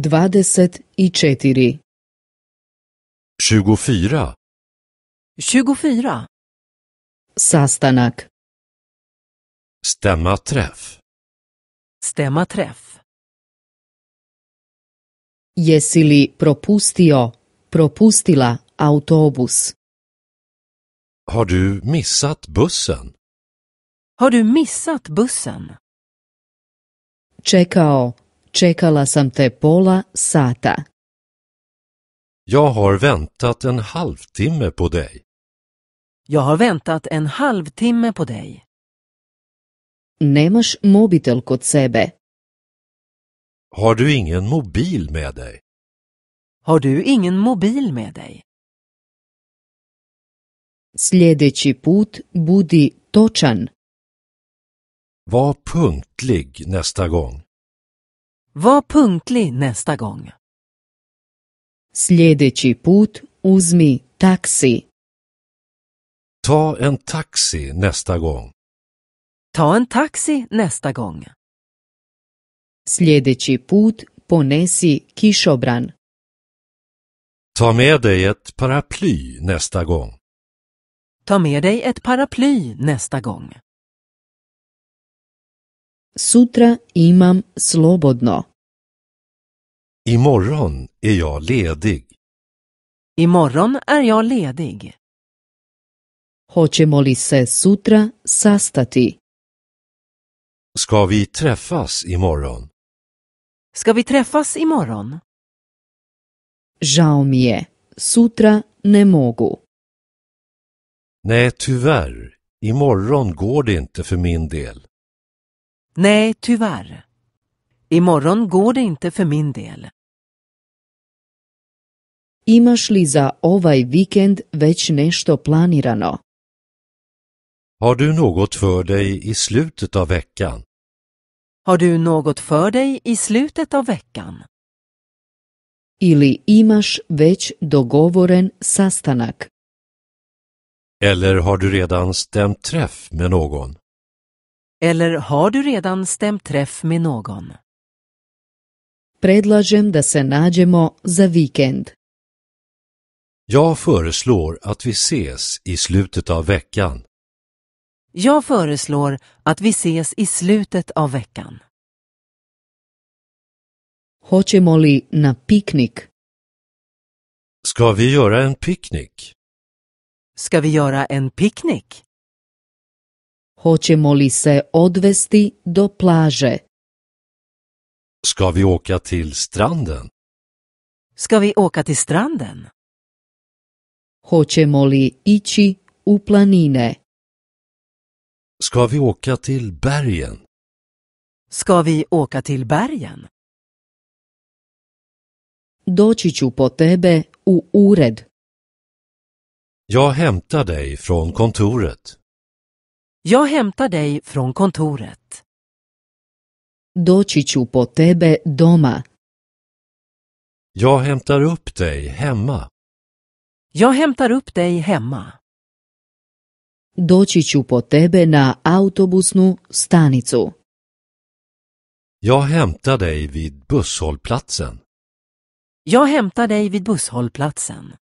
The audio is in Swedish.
24 24 24 Sastanak Stämma träff Stämma träff Jesi propustio, propustila autobus? Har du missat bussen? Har du missat bussen? Čekao, Čekala sam te pola sata. Jag har väntat en halvtimme på dig. Jag har väntat en halvtimme på dig. Nemaš mobitel kod sebe. Har du ingen mobil med dig? Har du ingen mobil med dig? Sljedeći put budi točan. Var punktlig nästa gång. Var punktlig nästa gång. Sljedeći put uzmi taxi. Ta en taxi nästa gång. Ta en taxi nästa gång. Sljedeći put ponesi kišobran. Ta med dig ett paraply nästa gång. Ta med dig ett paraply nästa gång. Sutra imam slobodno. Imorgon är jag ledig. Imorgon är jag ledig. Hoćemo li se sutra sastati? Ska vi träffas imorgon? Ska vi träffas imorgon? Žao mi je, sutra ne mogu. Nej, tyvärr. Imorgon går det inte för min del. Nej, tyvärr. Imorgon går det inte för min del. Imaš li za ovaj vikend već nešto planirano? Har du något för dig i slutet av veckan? Har du något för dig i slutet av veckan? Ili imaš već dogovoren sastanak? Eller har du redan stämt träff med någon? Eller har du redan stämt träff med någon? Predlažem da se nađemo za vikend. Jag föreslår att vi ses i slutet av veckan. Jag föreslår att vi ses i slutet av veckan. Hoćemo li na piknik? Ska vi göra en picknick? Ska vi göra en picknick? Hoćemo li se odvesti do plaže? Ska vi åka till stranden? Ska vi åka till stranden? Hoćemo li ići u planine? Ska vi åka till bergen? Ska vi åka till bergen? Doći ću po tebe u ured. Jag hämtar dig från kontoret. Jag hämtar dig från kontoret. Doći ću po tebe doma. Jag hämtar upp dig hemma. Jag hämtar upp dig hemma. Doći ću po tebe na autobusnu stanicu. Jag hämtar dig vid busshållplatsen. Jag hämtar dig vid busshållplatsen.